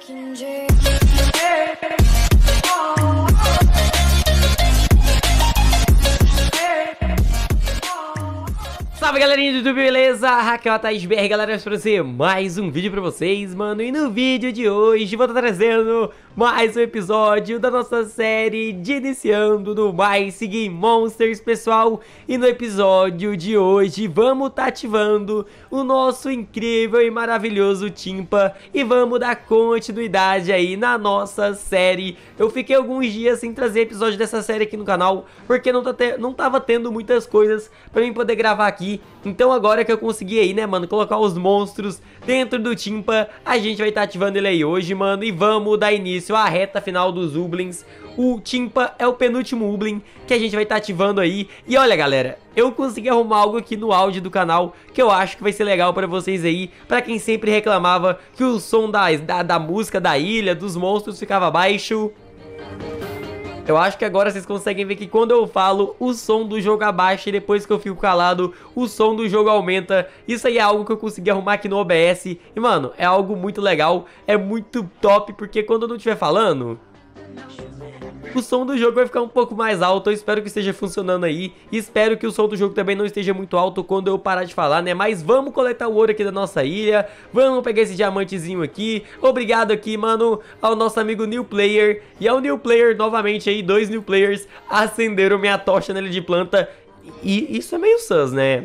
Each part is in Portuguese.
can dream. Salve galerinha do YouTube, beleza? Raquel Thaís BR, galera, eu pra mais um vídeo pra vocês, mano E no vídeo de hoje vou estar tá trazendo mais um episódio da nossa série de iniciando no Mice Game Monsters, pessoal E no episódio de hoje vamos estar tá ativando o nosso incrível e maravilhoso Timpa E vamos dar continuidade aí na nossa série Eu fiquei alguns dias sem trazer episódio dessa série aqui no canal Porque não, tá te... não tava tendo muitas coisas pra mim poder gravar aqui então agora que eu consegui aí, né, mano, colocar os monstros dentro do Timpa, a gente vai estar tá ativando ele aí hoje, mano. E vamos dar início à reta final dos Ublins. O Timpa é o penúltimo Ublin que a gente vai estar tá ativando aí. E olha, galera, eu consegui arrumar algo aqui no áudio do canal que eu acho que vai ser legal pra vocês aí. Pra quem sempre reclamava que o som da, da, da música da ilha, dos monstros ficava baixo... Eu acho que agora vocês conseguem ver que quando eu falo, o som do jogo abaixa e depois que eu fico calado, o som do jogo aumenta. Isso aí é algo que eu consegui arrumar aqui no OBS. E, mano, é algo muito legal, é muito top, porque quando eu não estiver falando o som do jogo vai ficar um pouco mais alto, eu espero que esteja funcionando aí. Espero que o som do jogo também não esteja muito alto quando eu parar de falar, né? Mas vamos coletar o ouro aqui da nossa ilha, vamos pegar esse diamantezinho aqui. Obrigado aqui, mano, ao nosso amigo New Player. E ao New Player, novamente aí, dois New Players acenderam minha tocha nele de planta. E isso é meio sus, né?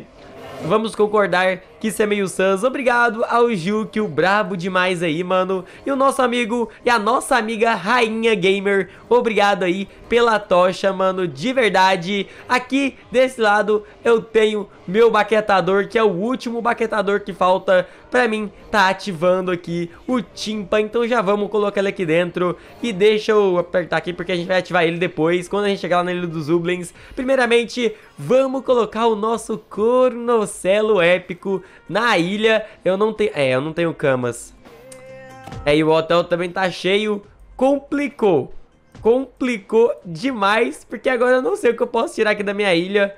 Vamos concordar que isso é meio sans. Obrigado ao Gil, o brabo demais aí, mano. E o nosso amigo e a nossa amiga Rainha Gamer, obrigado aí pela tocha, mano, de verdade. Aqui desse lado eu tenho meu baquetador, que é o último baquetador que falta pra mim tá ativando aqui o Timpa. Então já vamos colocar ele aqui dentro e deixa eu apertar aqui porque a gente vai ativar ele depois, quando a gente chegar lá na Ilha dos Ublins. Primeiramente, vamos colocar o nosso Cornocelo Épico na ilha, eu não tenho... É, eu não tenho camas. É, e o hotel também tá cheio. Complicou. Complicou demais, porque agora eu não sei o que eu posso tirar aqui da minha ilha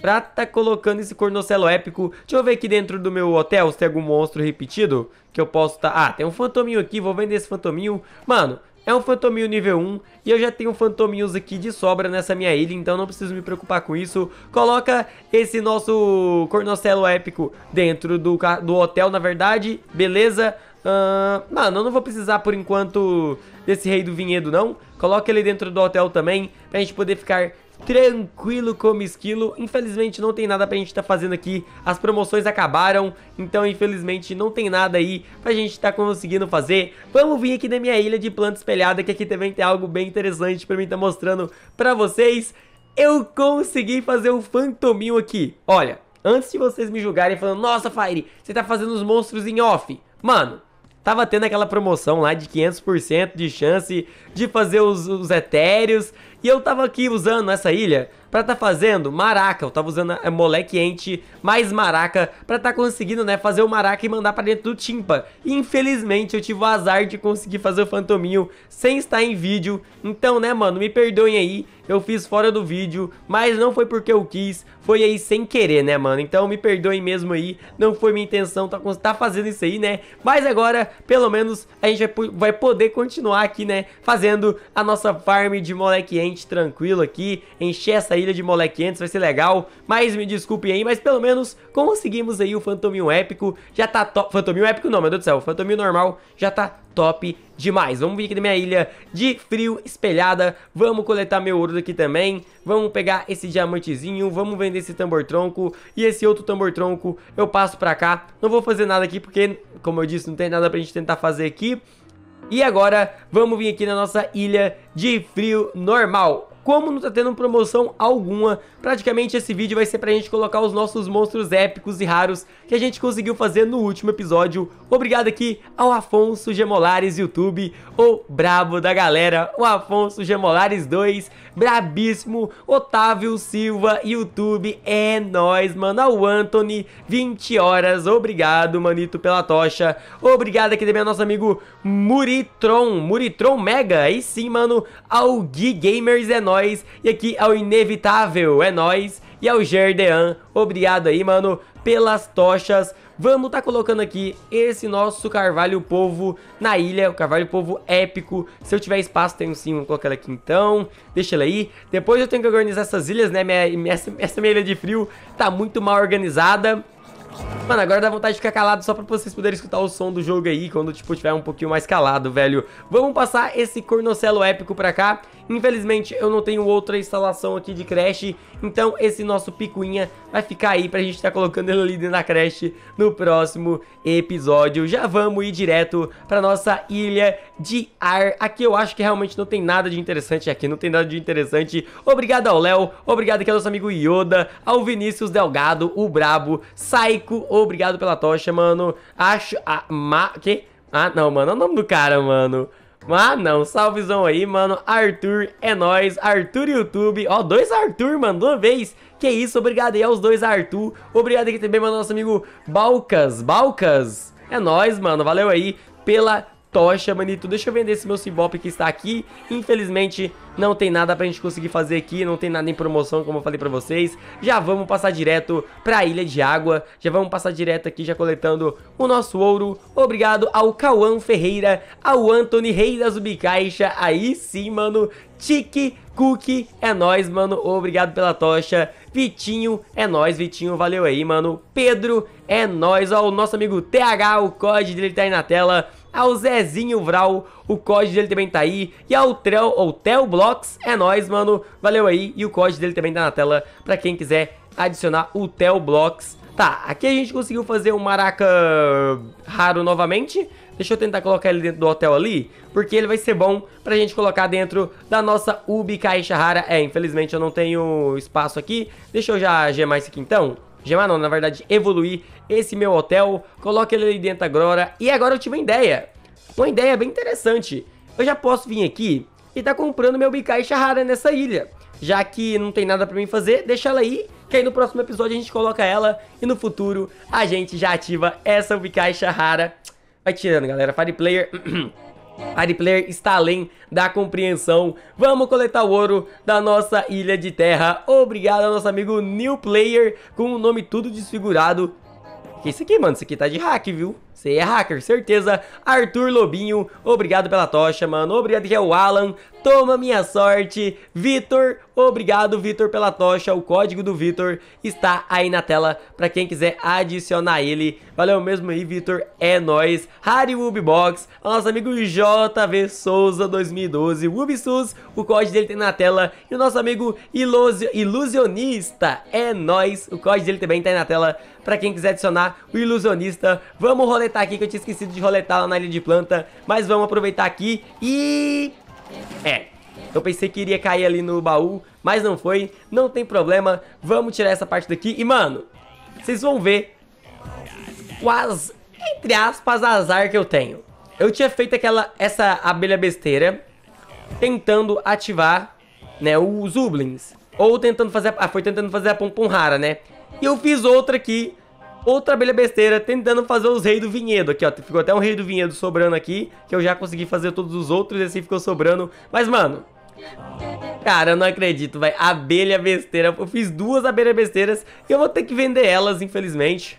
pra tá colocando esse cornocelo épico. Deixa eu ver aqui dentro do meu hotel se tem algum monstro repetido que eu posso tá... Ah, tem um fantominho aqui, vou vender esse fantominho. Mano, é um fantominho nível 1 e eu já tenho fantominhos aqui de sobra nessa minha ilha, então não preciso me preocupar com isso. Coloca esse nosso cornocelo épico dentro do, do hotel, na verdade, beleza? Uh, mano, eu não vou precisar por enquanto desse rei do vinhedo, não. Coloca ele dentro do hotel também, pra gente poder ficar tranquilo como esquilo. Infelizmente não tem nada pra gente tá fazendo aqui, as promoções acabaram, então infelizmente não tem nada aí pra gente tá conseguindo fazer. Vamos vir aqui na minha ilha de planta espelhada, que aqui também tem algo bem interessante pra mim tá mostrando pra vocês. Eu consegui fazer o um fantominho aqui, olha, antes de vocês me julgarem falando, nossa Fire, você tá fazendo os monstros em off, mano tava tendo aquela promoção lá de 500% de chance de fazer os, os etéreos. E eu tava aqui usando essa ilha pra tá fazendo maraca. Eu tava usando moleque ente mais maraca pra tá conseguindo, né, fazer o maraca e mandar pra dentro do timpa. Infelizmente, eu tive o azar de conseguir fazer o fantominho sem estar em vídeo. Então, né, mano, me perdoem aí. Eu fiz fora do vídeo, mas não foi porque eu quis, foi aí sem querer, né, mano? Então me perdoem mesmo aí, não foi minha intenção tá, tá fazendo isso aí, né? Mas agora, pelo menos, a gente vai, vai poder continuar aqui, né, fazendo a nossa farm de moleque ente tranquilo aqui, encher essa aí ilha de moleque antes, vai ser legal. Mas me desculpem aí, mas pelo menos conseguimos aí o Fantominho Épico. Já tá top. Fantominho Épico não, meu Deus do céu. Fantominho normal já tá top demais. Vamos vir aqui na minha ilha de frio espelhada. Vamos coletar meu ouro aqui também. Vamos pegar esse diamantezinho. Vamos vender esse tambor tronco. E esse outro tambor tronco eu passo pra cá. Não vou fazer nada aqui porque, como eu disse, não tem nada pra gente tentar fazer aqui. E agora, vamos vir aqui na nossa ilha de frio normal como não tá tendo promoção alguma. Praticamente esse vídeo vai ser pra gente colocar os nossos monstros épicos e raros que a gente conseguiu fazer no último episódio. Obrigado aqui ao Afonso Gemolares YouTube, o brabo da galera, o Afonso Gemolares 2, brabíssimo, Otávio Silva YouTube, é nóis, mano, ao Anthony, 20 horas, obrigado, manito, pela tocha. Obrigado aqui também ao nosso amigo Muritron, Muritron Mega, aí sim, mano, ao Gui Gamers, é nóis e aqui é o Inevitável, é nós. E é o Gerdean, obrigado aí, mano, pelas tochas. Vamos tá colocando aqui esse nosso Carvalho Povo na ilha, o Carvalho Povo épico. Se eu tiver espaço, tenho sim, vou colocar ela aqui então. Deixa ela aí. Depois eu tenho que organizar essas ilhas, né? Minha, minha, essa minha ilha de frio tá muito mal organizada. Mano, agora dá vontade de ficar calado só pra vocês poderem escutar o som do jogo aí quando, tipo, tiver um pouquinho mais calado, velho. Vamos passar esse cornocelo épico pra cá Infelizmente, eu não tenho outra instalação aqui de creche, então esse nosso picuinha vai ficar aí pra gente estar tá colocando ele ali dentro da creche no próximo episódio. Já vamos ir direto pra nossa ilha de ar. Aqui eu acho que realmente não tem nada de interessante aqui, não tem nada de interessante. Obrigado ao Léo, obrigado aqui ao nosso amigo Yoda, ao Vinícius Delgado, o Brabo, Saiko, obrigado pela tocha, mano. Acho... A, ma, que? Ah, não, mano, é o nome do cara, mano. Mas ah, não, salvezão aí, mano. Arthur, é nóis. Arthur YouTube. Ó, dois Arthur, mano, de uma vez. Que isso, obrigado aí aos dois Arthur. Obrigado aqui também, mano, nosso amigo Balcas. Balcas, é nóis, mano. Valeu aí pela tocha, manito. Deixa eu vender esse meu Cibop que está aqui. Infelizmente, não tem nada pra gente conseguir fazer aqui, não tem nada em promoção, como eu falei pra vocês. Já vamos passar direto pra Ilha de Água, já vamos passar direto aqui, já coletando o nosso ouro. Obrigado ao Cauã Ferreira, ao Anthony Rei da Zubicaixa, aí sim, mano, Tiki Cookie, é nóis, mano, obrigado pela tocha. Vitinho, é nóis, Vitinho, valeu aí, mano. Pedro, é nóis, ó, o nosso amigo TH, o código dele tá aí na tela ao Zezinho Vral, o código dele também tá aí, e ao Trel, ou Tel Blocks, é nóis, mano, valeu aí, e o código dele também tá na tela, pra quem quiser adicionar o Tel Blocks. Tá, aqui a gente conseguiu fazer um maraca raro novamente, deixa eu tentar colocar ele dentro do hotel ali, porque ele vai ser bom pra gente colocar dentro da nossa Ubi Caixa Rara, é, infelizmente eu não tenho espaço aqui, deixa eu já gemar isso aqui então, gemar não, na verdade evoluir esse meu hotel, coloca ele ali dentro agora. E agora eu tive uma ideia, uma ideia bem interessante. Eu já posso vir aqui e tá comprando meu Bikai Shahara nessa ilha. Já que não tem nada pra mim fazer, deixa ela aí, que aí no próximo episódio a gente coloca ela e no futuro a gente já ativa essa Bikai Shahara. Vai tirando, galera. Fire Player... Harry Player está além da compreensão. Vamos coletar o ouro da nossa ilha de terra. Obrigado ao nosso amigo New Player com o nome tudo desfigurado. Que isso aqui, mano? Isso aqui tá de hack, viu? Você é hacker, certeza. Arthur Lobinho, obrigado pela tocha, mano. Obrigado que é o Alan. Toma minha sorte. Vitor, obrigado, Vitor, pela tocha. O código do Vitor está aí na tela para quem quiser adicionar ele. Valeu mesmo aí, Vitor. É nóis. Harry Box, nosso amigo JV Souza 2012. Ubisus, o código dele tem na tela. E o nosso amigo Ilusio, Ilusionista. É nóis. O código dele também tá aí na tela para quem quiser adicionar o Ilusionista. Vamos rolar roletar aqui que eu tinha esquecido de roletar lá na ilha de planta. Mas vamos aproveitar aqui e... É, eu pensei que iria cair ali no baú, mas não foi. Não tem problema, vamos tirar essa parte daqui. E, mano, vocês vão ver quase entre aspas, azar que eu tenho. Eu tinha feito aquela, essa abelha besteira tentando ativar, né, os Ublins. Ou tentando fazer... Ah, foi tentando fazer a pompom rara, né? E eu fiz outra aqui outra abelha besteira tentando fazer os reis do vinhedo aqui, ó. Ficou até um rei do vinhedo sobrando aqui, que eu já consegui fazer todos os outros e assim ficou sobrando. Mas, mano... Cara, eu não acredito, vai. Abelha besteira. Eu fiz duas abelhas besteiras e eu vou ter que vender elas, infelizmente.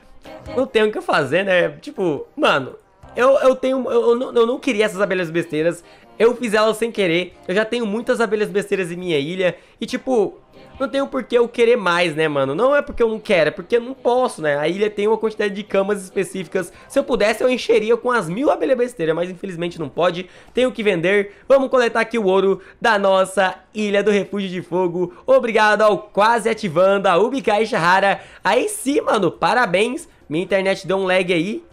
Não tenho o que fazer, né? Tipo, mano, eu, eu tenho. Eu, eu, não, eu não queria essas abelhas besteiras. Eu fiz ela sem querer, eu já tenho muitas abelhas besteiras em minha ilha, e tipo, não tenho por que eu querer mais, né, mano? Não é porque eu não quero, é porque eu não posso, né? A ilha tem uma quantidade de camas específicas. Se eu pudesse, eu encheria com as mil abelhas besteiras, mas infelizmente não pode. Tenho que vender. Vamos coletar aqui o ouro da nossa Ilha do Refúgio de Fogo. Obrigado ao Quase Ativando, a Caixa rara Aí sim, mano, parabéns. Minha internet deu um lag aí.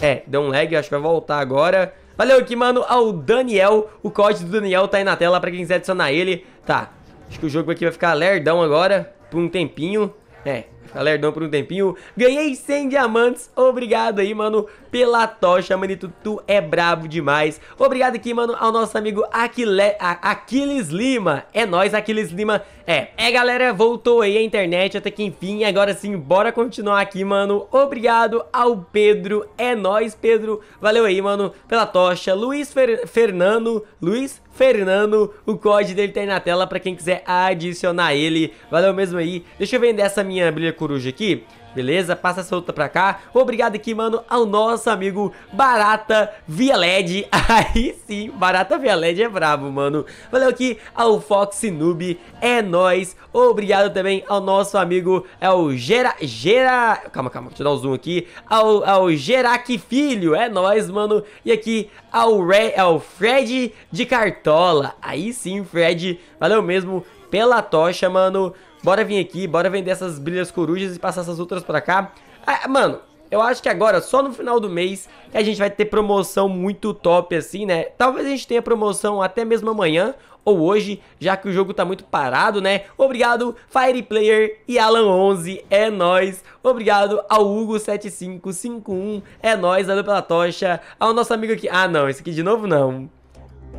É, deu um lag, acho que vai voltar agora. Valeu aqui, mano, ao Daniel. O código do Daniel tá aí na tela pra quem quiser adicionar ele. Tá, acho que o jogo aqui vai ficar lerdão agora, por um tempinho. É, Galerdão tá por um tempinho. Ganhei 100 diamantes. Obrigado aí, mano, pela tocha, manito. Tu é brabo demais. Obrigado aqui, mano, ao nosso amigo Aquile... Aquiles Lima. É nóis, Aquiles Lima. É, é, galera, voltou aí a internet até que enfim. Agora sim, bora continuar aqui, mano. Obrigado ao Pedro. É nóis, Pedro. Valeu aí, mano, pela tocha. Luiz Fer... Fernando. Luiz Fernando, o código dele tá aí na tela pra quem quiser adicionar ele. Valeu mesmo aí. Deixa eu vender essa minha brilha coruja aqui. Beleza? Passa essa outra pra cá. Obrigado aqui, mano, ao nosso amigo Barata Via LED. Aí sim, Barata Via LED é brabo, mano. Valeu aqui ao Fox Noob. É nóis. Obrigado também ao nosso amigo, é o Gera... Gera... Calma, calma. Deixa eu dar um zoom aqui. Ao, ao Gerac Filho. É nóis, mano. E aqui ao, Re... ao Fred de Cartola. Aí sim, Fred. Valeu mesmo pela tocha, mano. Bora vir aqui, bora vender essas brilhas corujas e passar essas outras pra cá. Ah, mano, eu acho que agora, só no final do mês, a gente vai ter promoção muito top assim, né? Talvez a gente tenha promoção até mesmo amanhã ou hoje, já que o jogo tá muito parado, né? Obrigado, Fire Player e Alan11, é nós. Obrigado ao Hugo7551, é nós, valeu pela tocha. Ao nosso amigo aqui... Ah, não, esse aqui de novo não.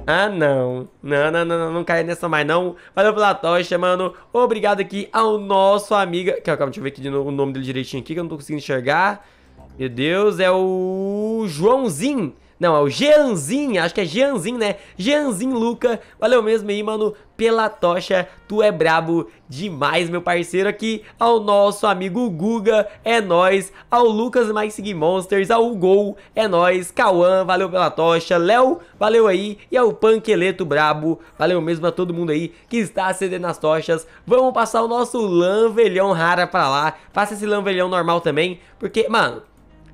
Ah, não. Não, não, não, não, não cai nessa mais, não. Valeu pela tocha, mano. Obrigado aqui ao nosso amigo... Calma, deixa eu ver aqui de novo o nome dele direitinho aqui, que eu não tô conseguindo enxergar. Meu Deus, é o Joãozinho. Não, é o Jeanzinho, acho que é Jeanzinho, né? Jeanzinho Luca, valeu mesmo aí, mano, pela tocha. Tu é brabo demais, meu parceiro aqui. Ao nosso amigo Guga, é nós. Ao Lucas mais Sig Monsters, ao Gol, é nós. Cauã, valeu pela tocha. Léo, valeu aí. E ao Panqueleto brabo, valeu mesmo a todo mundo aí que está acendendo as tochas. Vamos passar o nosso lanvelhão rara pra lá. Faça esse lanvelhão normal também, porque, mano...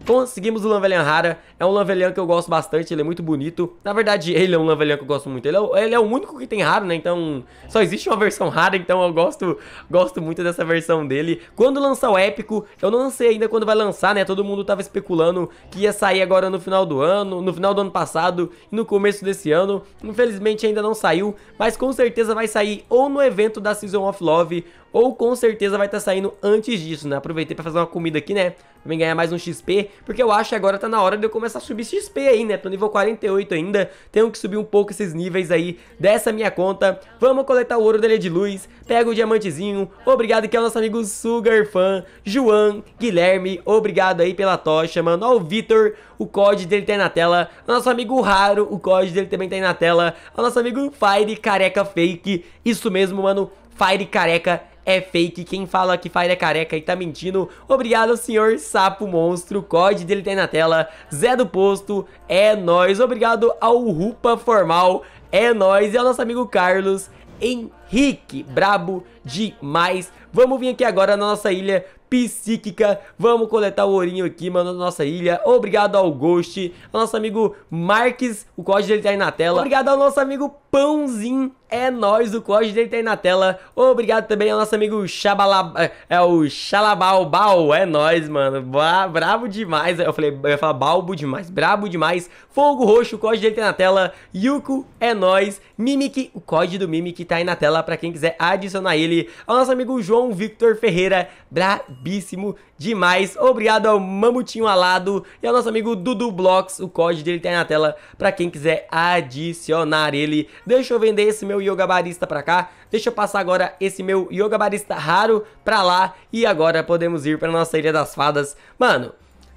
Conseguimos o Lanvelian Rara, é um Lanvelian que eu gosto bastante, ele é muito bonito. Na verdade, ele é um Lanvelian que eu gosto muito, ele é, ele é, o único que tem raro, né? Então, só existe uma versão rara, então eu gosto, gosto muito dessa versão dele. Quando lançar o Épico, eu não sei ainda quando vai lançar, né? Todo mundo tava especulando que ia sair agora no final do ano, no final do ano passado e no começo desse ano. Infelizmente ainda não saiu, mas com certeza vai sair ou no evento da Season of Love ou com certeza vai estar tá saindo antes disso, né? Aproveitei para fazer uma comida aqui, né? Também ganhar mais um XP, porque eu acho que agora tá na hora de eu começar a subir XP aí, né? Tô nível 48 ainda, tenho que subir um pouco esses níveis aí dessa minha conta. Vamos coletar o ouro dele de Luz, pega o diamantezinho. Obrigado que é o nosso amigo Sugarfan, João, Guilherme, obrigado aí pela tocha, mano. Ó o Vitor, o código dele tá aí na tela. O nosso amigo Raro, o código dele também tá aí na tela. O nosso amigo Fire Careca Fake, isso mesmo, mano. Fire Careca é fake, quem fala que Fire é careca e tá mentindo, obrigado senhor Sapo Monstro, o código dele tá aí na tela, Zé do Posto, é nóis, obrigado ao Rupa Formal, é nóis, e ao nosso amigo Carlos Henrique, brabo demais, vamos vir aqui agora na nossa ilha psíquica. Vamos coletar o ourinho aqui, mano, na nossa ilha. Obrigado ao Ghost, ao nosso amigo Marques, o código dele tá aí na tela. Obrigado ao nosso amigo pãozinho é nós o código dele tá aí na tela. Obrigado também ao nosso amigo Xabalab... É, é o Xalabalbal, é nós, mano. Bra bravo demais. Eu falei, eu ia falar balbo demais, brabo demais. Fogo roxo, o código dele tá aí na tela. Yuko é nós. Mimic, o código do Mimic tá aí na tela para quem quiser adicionar ele. Ao nosso amigo João Victor Ferreira, brabíssimo demais. Obrigado ao Mamutinho Alado e ao nosso amigo Dudu Blocks, o código dele tá aí na tela para quem quiser adicionar ele. Deixa eu vender esse meu Yoga Barista pra cá. Deixa eu passar agora esse meu Yoga Barista raro pra lá. E agora podemos ir pra nossa Ilha das Fadas. Mano,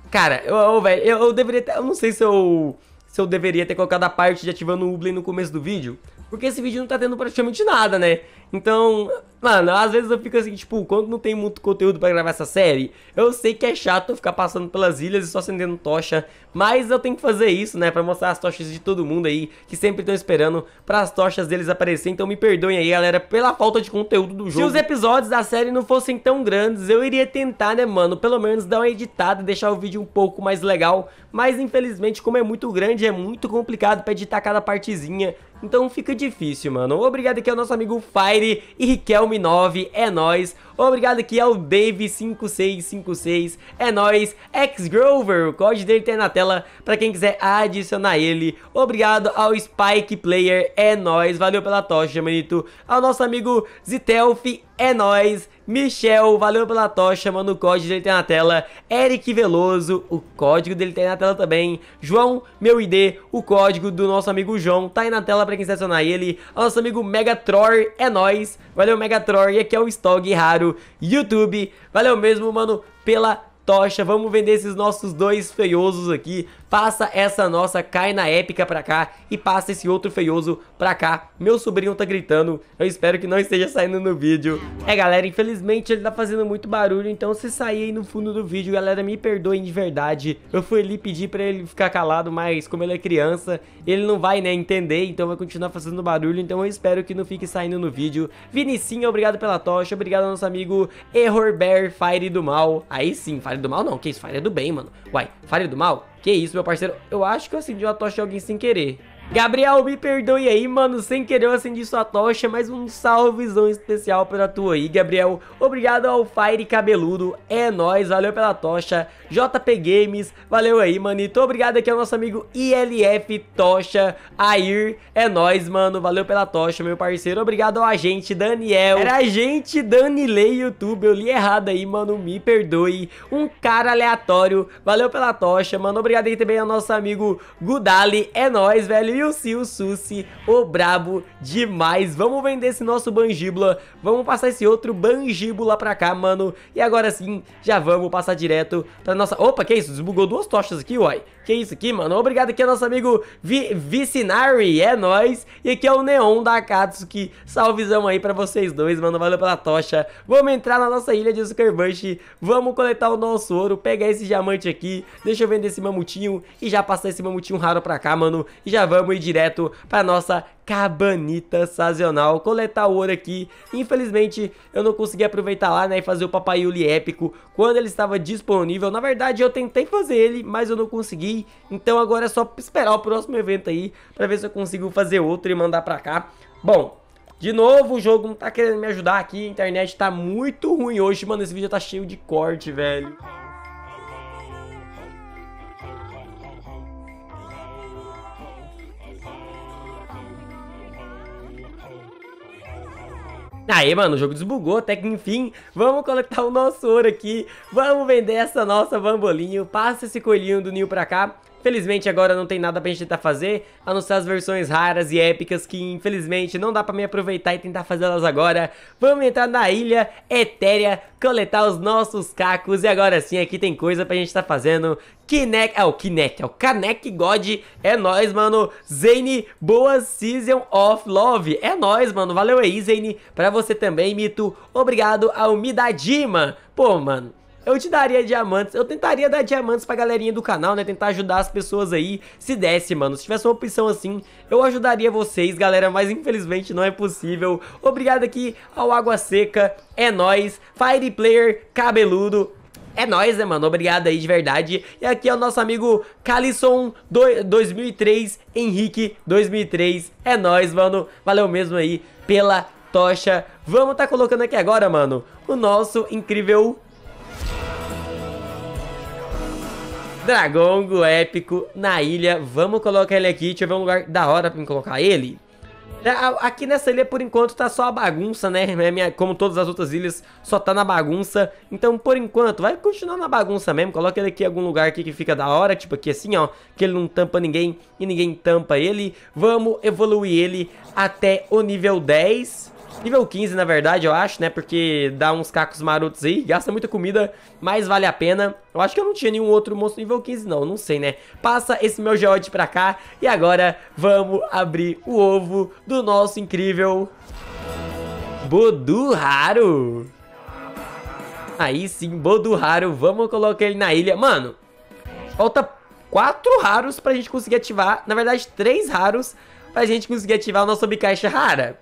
cara, eu, eu velho, eu, eu deveria ter... Eu não sei se eu se eu deveria ter colocado a parte de ativando o Ublin no começo do vídeo. Porque esse vídeo não tá tendo praticamente nada, né? Então, mano, às vezes eu fico assim, tipo, quando não tem muito conteúdo para gravar essa série, eu sei que é chato ficar passando pelas ilhas e só acendendo tocha, mas eu tenho que fazer isso, né, para mostrar as tochas de todo mundo aí, que sempre estão esperando para as tochas deles aparecerem. Então me perdoem aí, galera, pela falta de conteúdo do jogo. Se os episódios da série não fossem tão grandes, eu iria tentar, né, mano, pelo menos dar uma editada, e deixar o vídeo um pouco mais legal, mas infelizmente, como é muito grande, é muito complicado para editar cada partezinha. Então fica difícil, mano. Obrigado aqui ao nosso amigo Faz e Riquelme9, é nóis. Obrigado aqui ao Dave5656, é nóis. Xgrover, o código dele tem tá na tela pra quem quiser adicionar ele. Obrigado ao Spike Player, é nóis. Valeu pela tocha, manito. Ao nosso amigo Zitelf, é nóis. Michel, valeu pela tocha, mano, o código dele tem na tela. Eric Veloso, o código dele tem na tela também. João, meu ID, o código do nosso amigo João, tá aí na tela pra quem selecionar ele. nosso amigo Megatror, é nóis. Valeu, Megatror, e aqui é o Stog Raro YouTube. Valeu mesmo, mano, pela tocha. Vamos vender esses nossos dois feiosos aqui Passa essa nossa Kaina épica pra cá e passa esse outro feioso pra cá. Meu sobrinho tá gritando, eu espero que não esteja saindo no vídeo. É, galera, infelizmente ele tá fazendo muito barulho, então se sair aí no fundo do vídeo, galera, me perdoem de verdade. Eu fui ali pedir pra ele ficar calado, mas como ele é criança, ele não vai, né, entender, então vai continuar fazendo barulho, então eu espero que não fique saindo no vídeo. Vinicinho, obrigado pela tocha, obrigado ao nosso amigo Error Bear Fire do Mal. Aí sim, Fire do Mal não, que isso, Fire é do bem, mano. Uai, Fire do Mal? Que isso, meu parceiro. Eu acho que eu acendi uma tocha de alguém sem querer. Gabriel, me perdoe aí, mano, sem querer eu acendi sua tocha, mas um salvezão especial pra tu aí, Gabriel. Obrigado ao Fire Cabeludo, é nóis, valeu pela tocha. JP Games, valeu aí, mano. E tô Obrigado aqui ao nosso amigo ILF Tocha, Air, é nóis, mano, valeu pela tocha, meu parceiro. Obrigado ao agente Daniel. Era agente Danilei YouTube, eu li errado aí, mano, me perdoe. Um cara aleatório, valeu pela tocha, mano. Obrigado aí também ao nosso amigo Gudali, é nóis, velho o Sil Susi, o brabo demais. Vamos vender esse nosso Banjibula. Vamos passar esse outro Banjibula pra cá, mano. E agora sim, já vamos passar direto pra nossa... Opa, que isso? Desbugou duas tochas aqui, uai. Que isso aqui, mano? Obrigado aqui ao nosso amigo Vi Vicinari, é nóis. E aqui é o Neon da Akatsuki. Salvezão aí pra vocês dois, mano. Valeu pela tocha. Vamos entrar na nossa ilha de Zuckerbush. Vamos coletar o nosso ouro, pegar esse diamante aqui. Deixa eu vender esse mamutinho e já passar esse mamutinho raro pra cá, mano. E já vamos ir direto pra nossa cabanita sazonal, coletar ouro aqui. Infelizmente, eu não consegui aproveitar lá, né, e fazer o papaiuli épico quando ele estava disponível. Na verdade, eu tentei fazer ele, mas eu não consegui. Então agora é só esperar o próximo evento aí, pra ver se eu consigo fazer outro e mandar pra cá. Bom, de novo, o jogo não tá querendo me ajudar aqui, a internet tá muito ruim hoje, mano, esse vídeo tá cheio de corte, velho. Aí, mano, o jogo desbugou, até que enfim, vamos coletar o nosso ouro aqui, vamos vender essa nossa bambolinho, passa esse coelhinho do Nil pra cá, Felizmente agora não tem nada pra gente tentar fazer, a não ser as versões raras e épicas que infelizmente não dá pra me aproveitar e tentar fazê-las agora. Vamos entrar na ilha etérea, coletar os nossos cacos e agora sim aqui tem coisa pra gente tá fazendo. Kinect, é o Kinect, é o Kaneki God, é nóis, mano. Zane, boa Season of Love, é nóis, mano. Valeu aí, Zane, pra você também, Mito. Obrigado ao Midadima. Pô, mano, eu te daria diamantes, eu tentaria dar diamantes pra galerinha do canal, né, tentar ajudar as pessoas aí, se desse, mano, se tivesse uma opção assim, eu ajudaria vocês, galera, mas infelizmente não é possível. Obrigado aqui ao Água Seca, é nóis, Fire Player, cabeludo, é nóis, né, mano? Obrigado aí de verdade. E aqui é o nosso amigo Calisson 2003, Henrique 2003. É nóis, mano. Valeu mesmo aí pela tocha. Vamos tá colocando aqui agora, mano, o nosso incrível Dragongo épico na ilha. Vamos colocar ele aqui. Deixa eu ver um lugar da hora pra me colocar ele. É, aqui nessa ilha, por enquanto, tá só a bagunça, né? É como todas as outras ilhas, só tá na bagunça. Então, por enquanto, vai continuar na bagunça mesmo. Coloca ele aqui em algum lugar aqui que fica da hora, tipo aqui assim, ó. Que ele não tampa ninguém e ninguém tampa ele. Vamos evoluir ele até o nível 10. Nível 15, na verdade, eu acho, né? Porque dá uns cacos marotos aí, gasta muita comida, mas vale a pena. Eu acho que eu não tinha nenhum outro monstro nível 15, não. Não sei, né? Passa esse meu geode pra cá. E agora, vamos abrir o ovo do nosso incrível... Bodu Raro. Aí sim, Bodu Raro. Vamos colocar ele na ilha. Mano, falta quatro raros pra gente conseguir ativar. Na verdade, três raros pra gente conseguir ativar o nosso subcaixa rara.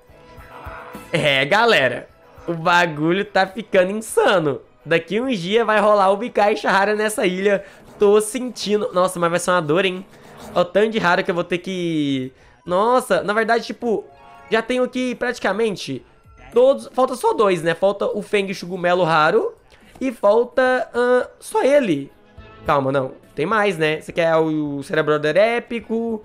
É, galera, o bagulho tá ficando insano. Daqui uns dias vai rolar o Bicaixa Shahara nessa ilha. Tô sentindo... Nossa, mas vai ser uma dor, hein? Ó, tanto de raro que eu vou ter que... Nossa, na verdade, tipo... Já tenho aqui praticamente todos... Falta só dois, né? Falta o Feng Shugumelo raro e falta uh, só ele. Calma, não. Tem mais, né? Esse aqui é o Cerebrodor Épico...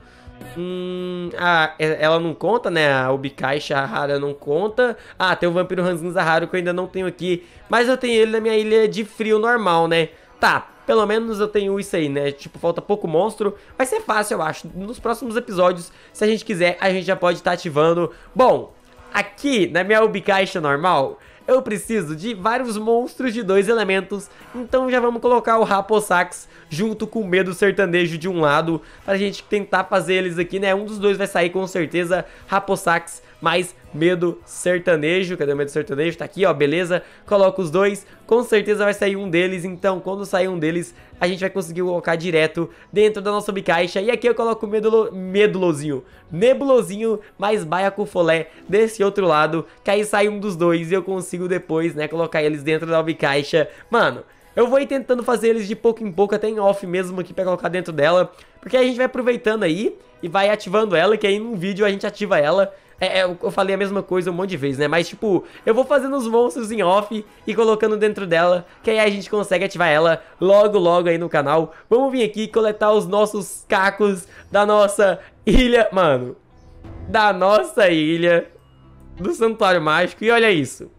Hum, ah, é, ela não conta, né? A Ubikai Shahara não conta. Ah, tem o Vampiro Hanzin raro que eu ainda não tenho aqui. Mas eu tenho ele na minha ilha de frio normal, né? Tá, pelo menos eu tenho isso aí, né? Tipo, falta pouco monstro. Vai ser fácil, eu acho. Nos próximos episódios, se a gente quiser, a gente já pode estar tá ativando. Bom, aqui na minha Ubicaixa normal, eu preciso de vários monstros de dois elementos, então já vamos colocar o Raposax junto com o Medo Sertanejo de um lado, pra gente tentar fazer eles aqui, né? Um dos dois vai sair com certeza, Raposax mais Medo Sertanejo. Cadê o Medo Sertanejo? Tá aqui, ó, beleza? Coloca os dois, com certeza vai sair um deles, então quando sair um deles, a gente vai conseguir colocar direto dentro da nossa subcaixa. E aqui eu coloco o medulo, Medulozinho, Nebulosinho, mais Baia folé desse outro lado, que aí sai um dos dois e eu consigo depois, né, colocar eles dentro da subcaixa. Mano... Eu vou tentando fazer eles de pouco em pouco, até em off mesmo aqui pra colocar dentro dela. Porque a gente vai aproveitando aí e vai ativando ela, que aí num vídeo a gente ativa ela. É, é, eu falei a mesma coisa um monte de vezes, né? Mas, tipo, eu vou fazendo os monstros em off e colocando dentro dela, que aí a gente consegue ativar ela logo, logo aí no canal. Vamos vir aqui coletar os nossos cacos da nossa ilha... Mano, da nossa ilha do Santuário Mágico. E olha isso.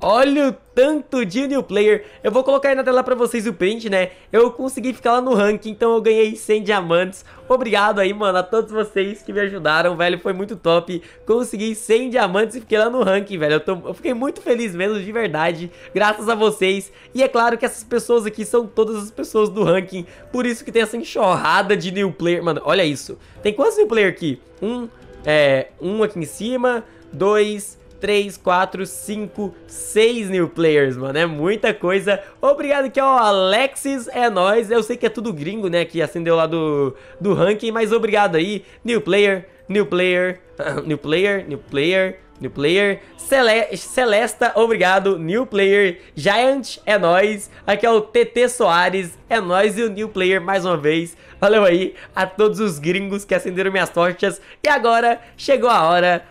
Olha o tanto de new player. Eu vou colocar aí na tela pra vocês o print, né? Eu consegui ficar lá no ranking, então eu ganhei 100 diamantes. Obrigado aí, mano, a todos vocês que me ajudaram, velho. Foi muito top. Consegui 100 diamantes e fiquei lá no ranking, velho. Eu, tô... eu fiquei muito feliz mesmo, de verdade. Graças a vocês. E é claro que essas pessoas aqui são todas as pessoas do ranking. Por isso que tem essa enxurrada de new player. Mano, olha isso. Tem quantos new player aqui? Um, é... Um aqui em cima. Dois 3, 4, 5, 6 new players, mano. É muita coisa. Obrigado aqui ó. Alexis, é nóis. Eu sei que é tudo gringo, né, que acendeu lá do, do ranking, mas obrigado aí. New player, new player, new player, new player. New Player, Cele Celesta, obrigado, New Player, Giant, é nós. aqui é o TT Soares, é nós e o New Player mais uma vez. Valeu aí a todos os gringos que acenderam minhas tochas E agora chegou a hora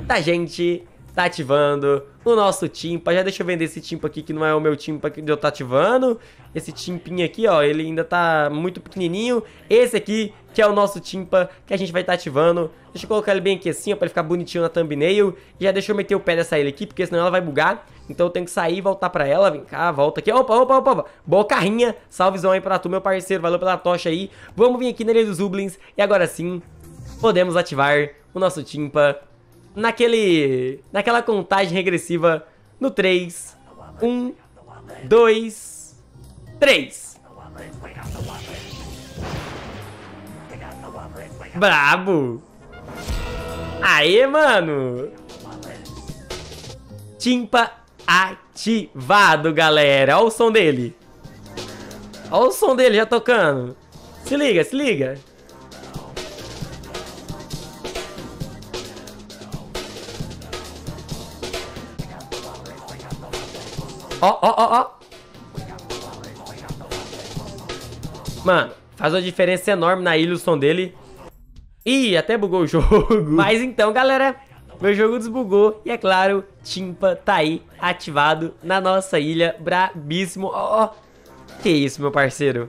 da gente tá ativando o nosso timpa. Já deixa eu vender esse timpa aqui que não é o meu timpa que eu tô ativando. Esse timpinho aqui, ó, ele ainda tá muito pequenininho. Esse aqui que é o nosso timpa que a gente vai estar tá ativando. Deixa eu colocar ele bem aqui assim, ó, pra ele ficar bonitinho na thumbnail. E já deixa eu meter o pé nessa ele aqui, porque senão ela vai bugar. Então eu tenho que sair e voltar pra ela. Vem cá, volta aqui. Opa, opa, opa, opa. Boa carrinha. Salvezão aí pra tu, meu parceiro. Valeu pela tocha aí. Vamos vir aqui na ilha dos Ublins. E agora sim, podemos ativar o nosso timpa naquele. naquela contagem regressiva no 3. 1, 2, 3. Brabo! Aê, mano! Timpa ativado, galera. Olha o som dele. Olha o som dele já tocando. Se liga, se liga. Ó, ó, ó, ó. Mano, faz uma diferença enorme na ilha o som dele. Ih, até bugou o jogo. Mas então, galera, meu jogo desbugou e, é claro, Timpa tá aí ativado na nossa ilha. Brabíssimo. Ó, ó. que isso, meu parceiro.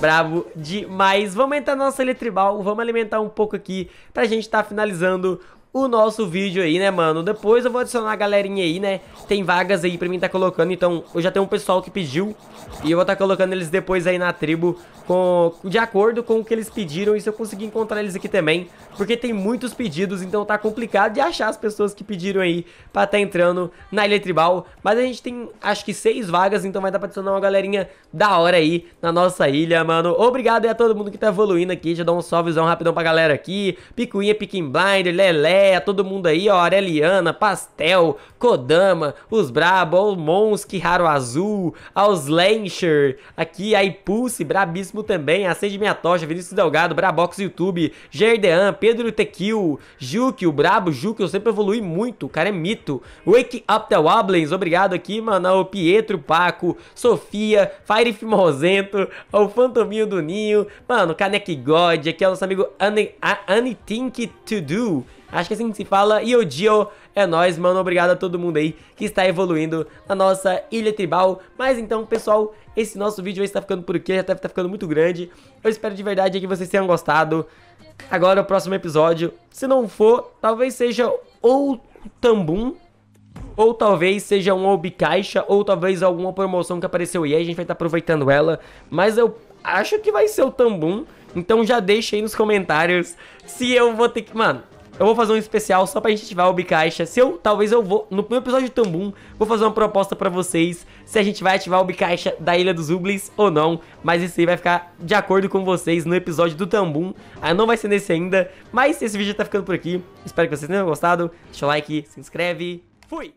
Bravo demais. Vamos entrar na nossa ilha tribal, vamos alimentar um pouco aqui pra gente estar tá finalizando o nosso vídeo aí, né, mano? Depois eu vou adicionar a galerinha aí, né? Tem vagas aí pra mim tá colocando, então eu já tenho um pessoal que pediu e eu vou estar tá colocando eles depois aí na tribo com, de acordo com o que eles pediram e se eu conseguir encontrar eles aqui também, porque tem muitos pedidos, então tá complicado de achar as pessoas que pediram aí pra tá entrando na Ilha Tribal, mas a gente tem acho que seis vagas, então vai dar pra adicionar uma galerinha da hora aí na nossa ilha, mano. Obrigado aí a todo mundo que tá evoluindo aqui, já dá um salvezão rapidão pra galera aqui, Picuinha, picking Blinder, lele Andréia, todo mundo aí, ó, Aureliana, Pastel, Kodama, os Brabo, os o Monski, Raro Azul, aos Lencher, aqui a Ipulse, brabíssimo também, Acende Minha Tocha, Vinícius Delgado, Brabox YouTube, Gerdean, Pedro Tequil, Juque, o Brabo, Juque, eu sempre evolui muito, o cara é mito, Wake Up The Woblins, obrigado aqui, mano, o Pietro, Paco, Sofia, Fire Fimosento, o Fantominho do Ninho, mano, Caneque God, aqui é o nosso amigo Anything To Do, Acho que assim que se fala. E o Dio é nós, mano. Obrigado a todo mundo aí que está evoluindo na nossa ilha tribal. Mas então, pessoal, esse nosso vídeo está ficando por aqui. Já deve estar ficando muito grande. Eu espero de verdade que vocês tenham gostado. Agora, o próximo episódio, se não for, talvez seja ou Tambum, ou talvez seja um Obicaixa, ou talvez alguma promoção que apareceu e aí a gente vai estar aproveitando ela. Mas eu acho que vai ser o Tambum. Então já deixa aí nos comentários se eu vou ter que... Mano, eu vou fazer um especial só pra gente ativar o Bicaixa. Se eu, talvez eu vou, no primeiro episódio de Tambum, vou fazer uma proposta pra vocês se a gente vai ativar o Bicaixa da Ilha dos Ublis ou não. Mas isso aí vai ficar de acordo com vocês no episódio do Tambum. Aí ah, não vai ser nesse ainda, mas esse vídeo tá ficando por aqui. Espero que vocês tenham gostado. Deixa o like, se inscreve. Fui!